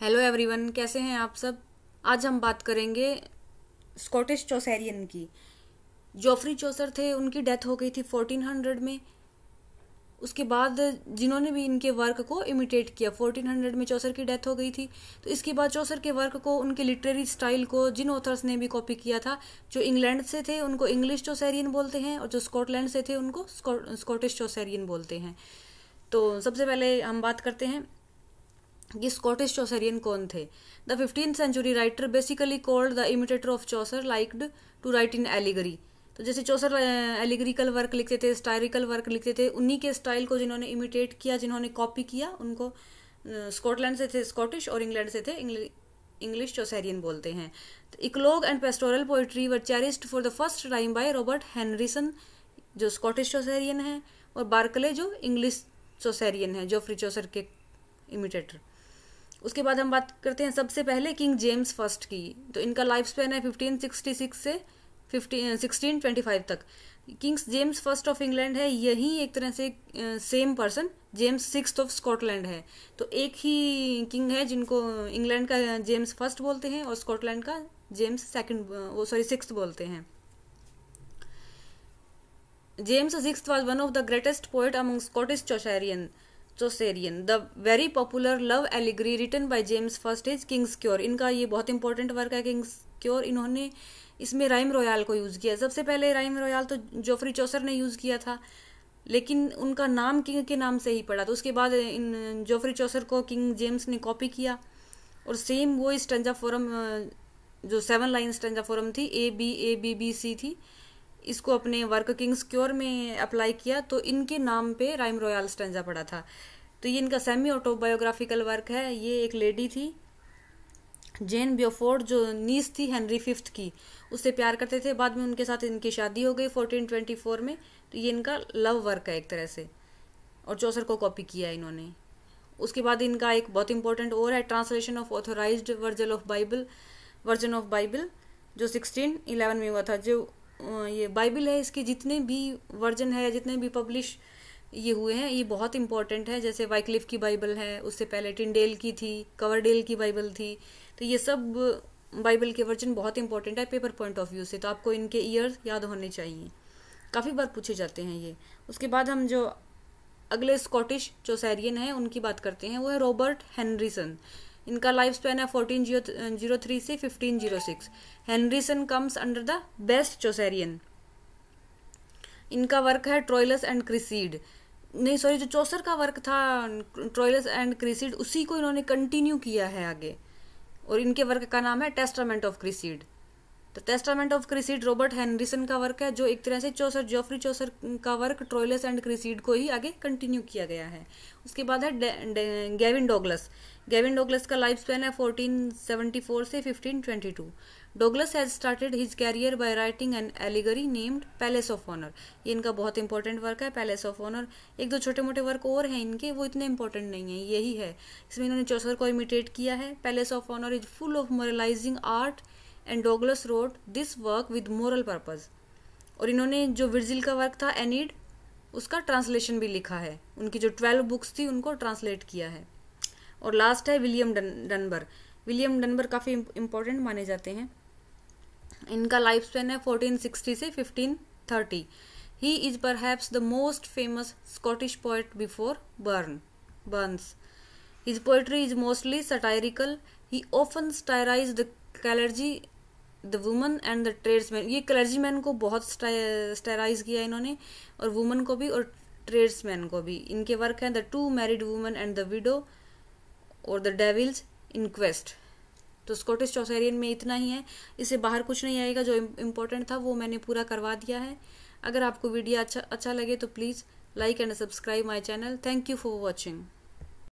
hello everyone कैसे हैं आप सब आज हम बात करेंगे स्कॉटिश चौसेरियन की जोफ्री चौसर थे उनकी डेथ हो गई थी 1400 में उसके बाद जिन्होंने भी इनके वर्क को इमिटेट किया 1400 में चौसर की डेथ हो गई थी तो इसके बाद चौसर के वर्क को उनके लिटरेरी स्टाइल को जिन ऑथर्स ने भी कॉपी किया था जो इंग्लैंड से थे उनको इंग्लिश चौसेरियन बोलते हैं और जो स्कॉटलैंड से थे उनको स्कॉटिश चौसेरियन बोलते हैं तो सबसे पहले हम बात करते हैं कि स्कॉटिश चौसरियन कौन थे the fifteen century writer basically called the imitator of Chaucer liked to write in allegory तो जैसे चौसर एलिगरिकल वर्क लिखते थे स्टायरिकल वर्क लिखते थे उन्हीं के स्टाइल को जिन्होंने इमिटेट किया जिन्होंने कॉपी किया उनको स्कॉटलैंड से थे स्कॉटिश और इंग्लैंड से थे इंग्लिश चौसेरियन बोलते हैं तो eclogue and pastoral poetry were cherished for the first time by Robert Henryson जो स्कॉटिश चौसेरियन है और बार्कले जो इंग्लिश चौसेरियन है जोफ्री चौसर के इमिटेटर उसके बाद हम बात करते हैं सबसे पहले किंग जेम्स फर्स्ट की तो इनका लाइफ स्पेन है फिफ्टीन सिक्सटी सिक्स से फिफ्टीन सिक्सटीन ट्वेंटी फाइव तक kings James first of England है यही एक तरह से same uh, person James six of Scotland है तो एक ही किंग है जिनको इंग्लैंड का uh, जेम्स फर्स्ट बोलते हैं और स्कॉटलैंड का जेम्स सेकंड uh, वो सॉरी सिक्स बोलते हैं James six was one of the greatest poet among Scottish Chaucerian Chaucerian the very popular love allegory written by James first is Kings Quair इनका ये बहुत इंपॉर्टेंट वर्क है Kings Quair इन्होंने इसमें rhyme royal को use किया सबसे पहले राइम रॉयल तो जोफ्री चौसर ने यूज़ किया था लेकिन उनका नाम किंग के नाम से ही पड़ा तो उसके बाद इन जोफ्री चौसर को किंग जेम्स ने कॉपी किया और सेम वो स्टंजा फोरम जो सेवन लाइन स्टंजा फोरम थी A B A B B C थी इसको अपने वर्क किंग्स क्योर में अप्लाई किया तो इनके नाम पे राइम रॉयल स्टेंजा पड़ा था तो ये इनका सेमी ऑटोबायोग्राफिकल वर्क है ये एक लेडी थी जेन ब्योफोर्ड जो नीस थी हेनरी फिफ्थ की उससे प्यार करते थे बाद में उनके साथ इनकी शादी हो गई फोर्टीन ट्वेंटी फोर में तो ये इनका लव वर्क है एक तरह से और चौसर को कॉपी किया इन्होंने उसके बाद इनका एक बहुत इंपॉर्टेंट और है translation of authorise version of Bible version of Bible जो सिक्सटीन इलेवन में हुआ था जो ये बाइबल है इसके जितने भी वर्जन है जितने भी पब्लिश ये हुए हैं ये बहुत इंपॉर्टेंट है जैसे वाइकलिफ की बाइबल है उससे पहले टिंडेल की थी कवरडेल की बाइबल थी तो ये सब बाइबल के वर्जन बहुत इंपॉर्टेंट है पेपर पॉइंट ऑफ व्यू से तो आपको इनके ईयर याद होने चाहिए काफ़ी बार पूछे जाते हैं ये उसके बाद हम जो अगले स्कॉटिश जो सैरियन हैं उनकी बात करते हैं वो है रॉबर्ट हैंनरीसन इनका लाइफ स्पेन है फोर्टीन जीरो जीरो थ्री से fifteen zero six Henryson comes under the best Chaucerian इनका वर्क है ट्रॉयलस एंड क्रिसीड नहीं सॉरी जो चौसर का वर्क था ट्रॉयलस एंड क्रिसीड उसी को इन्होंने कंटिन्यू किया है आगे और इनके वर्क का नाम है Testament of Cresseid the Testament of Cresseid Robert Henryson का वर्क है जो एक तरह से चौसर जोफ्री चौसर का वर्क ट्रोयलस एंड क्रिसीड को ही आगे कंटिन्यू किया गया है उसके बाद है गेविन डोगलस गेविन डोगलस का लाइफ स्पेन है 1474 से 1522 Douglas has started his career by writing an allegory named Palace of Honour ये इनका बहुत इंपॉर्टेंट वर्क है पैलेस ऑफ ऑनर एक दो छोटे मोटे वर्क और हैं इनके वो इतने इंपॉर्टेंट नहीं है यही है इसमें इन्होंने चौसर को इमिटेट किया है Palace of Honour is full of moralising art and Douglas wrote this work with moral purpose और इन्होंने जो विर्जिल का वर्क था एनिड उसका ट्रांसलेशन भी लिखा है उनकी जो ट्वेल्व बुक्स थी उनको ट्रांसलेट किया है और लास्ट है विलियम डनबर विलियम डनबर काफ़ी इम्पोर्टेंट माने जाते हैं इनका लाइफ स्पेन है फोर्टीन सिक्सटी से fifteen thirty he is perhaps the most famous Scottish poet before Burn Burns his poetry is mostly satirical he often satirise the clergy the women and the tradesman ये clergyman को बहुत स्टेराइज किया इन्होंने और woman को भी और trades man को भी इनके वर्क हैं the two married woman and the widow और द डेविल्स इनक्वेस्ट तो स्कॉटिश चौसेरियन में इतना ही है इससे बाहर कुछ नहीं आएगा जो इम्पोर्टेंट था वो मैंने पूरा करवा दिया है अगर आपको वीडियो अच्छा अच्छा लगे तो please like and subscribe my channel thank you for watching